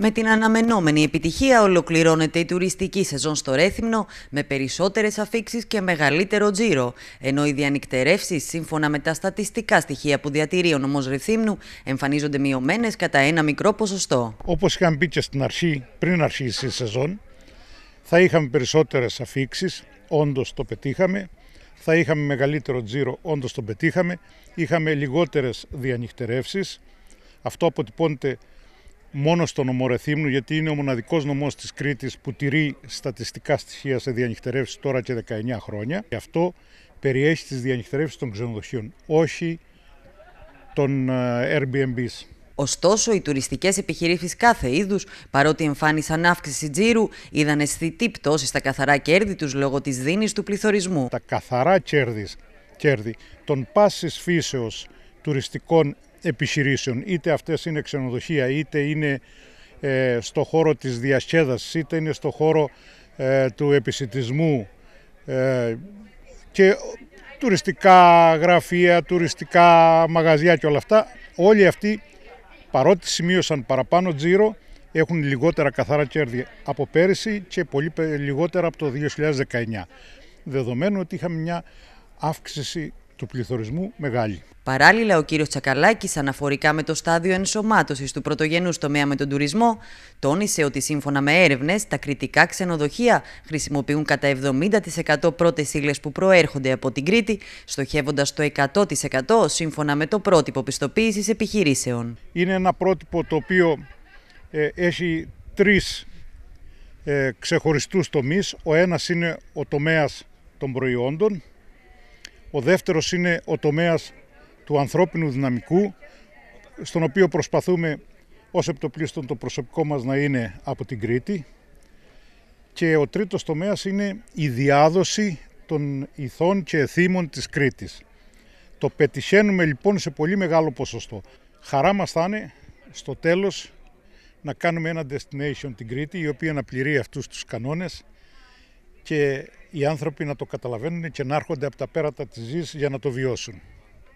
Με την αναμενόμενη επιτυχία ολοκληρώνεται η τουριστική σεζόν στο Ρέθυμνο με περισσότερες αφήξεις και μεγαλύτερο τζίρο, ενώ οι διανυκτερεύσεις, σύμφωνα με τα στατιστικά στοιχεία που διατηρεί ο νομός Ρεθύμνου, εμφανίζονται μειωμένες κατά ένα μικρό ποσοστό. Όπως είχαμε πει και στην αρχή, πριν αρχίσει η σεζόν, θα είχαμε περισσότερες αφήξεις, όντως το πετύχαμε, θα είχαμε μεγαλύτερο τζίρο, όντως το πετύχαμε, είχαμε λιγότερες διανυκτερεύσεις, αυτό αποτυπώνεται μόνος στο νομό Ρεθύμνου, γιατί είναι ο μοναδικός νομός της Κρήτης που τηρεί στατιστικά στοιχεία σε διανυχτερεύσεις τώρα και 19 χρόνια. Και αυτό περιέχει τις διανυχτερεύσεις των ξενοδοχείων, όχι των ε, Airbnbs. Ωστόσο, οι τουριστικές επιχειρήσεις κάθε είδους, παρότι εμφάνισαν αύξηση τζίρου, είδαν αισθητή πτώση στα καθαρά κέρδη τους λόγω της δίνης του πληθωρισμού. Τα καθαρά κέρδης, κέρδη των πάσης φύσεως τουριστικών επιχειρήσεων. Είτε αυτές είναι ξενοδοχεία, είτε είναι ε, στο χώρο της διασκέδασης, είτε είναι στο χώρο ε, του επισητισμού ε, και τουριστικά γραφεία, τουριστικά μαγαζιά και όλα αυτά. Όλοι αυτοί παρότι σημείωσαν παραπάνω τζίρο έχουν λιγότερα καθαρά κέρδη από πέρυσι και πολύ λιγότερα από το 2019. Δεδομένου ότι είχαμε μια αύξηση του πληθωρισμού μεγάλη. Παράλληλα, ο κύριος Τσακαλάκης, αναφορικά με το στάδιο ενσωμάτωσης του πρωτογενούς τομέα με τον τουρισμό, τόνισε ότι σύμφωνα με έρευνες, τα κριτικά ξενοδοχεία χρησιμοποιούν κατά 70% πρώτες ύλες που προέρχονται από την Κρήτη, στοχεύοντας το 100% σύμφωνα με το πρότυπο πιστοποίησης επιχειρήσεων. Είναι ένα πρότυπο το οποίο ε, έχει τρεις ε, ξεχωριστούς Ο ένας είναι ο τομέας των προϊόντων, ο δεύτερος είναι ο τομέας του ανθρώπινου δυναμικού, στον οποίο προσπαθούμε ως επιτοπλίστων το προσωπικό μας να είναι από την Κρήτη. Και ο τρίτος τομέας είναι η διάδοση των ηθών και εθήμων της Κρήτης. Το πετυχαίνουμε λοιπόν σε πολύ μεγάλο ποσοστό. Χαρά μας θα είναι στο τέλος να κάνουμε ένα destination την Κρήτη η οποία να πληρεί αυτούς τους κανόνες και οι άνθρωποι να το καταλαβαίνουν και να έρχονται από τα πέρατα της ζωής για να το βιώσουν.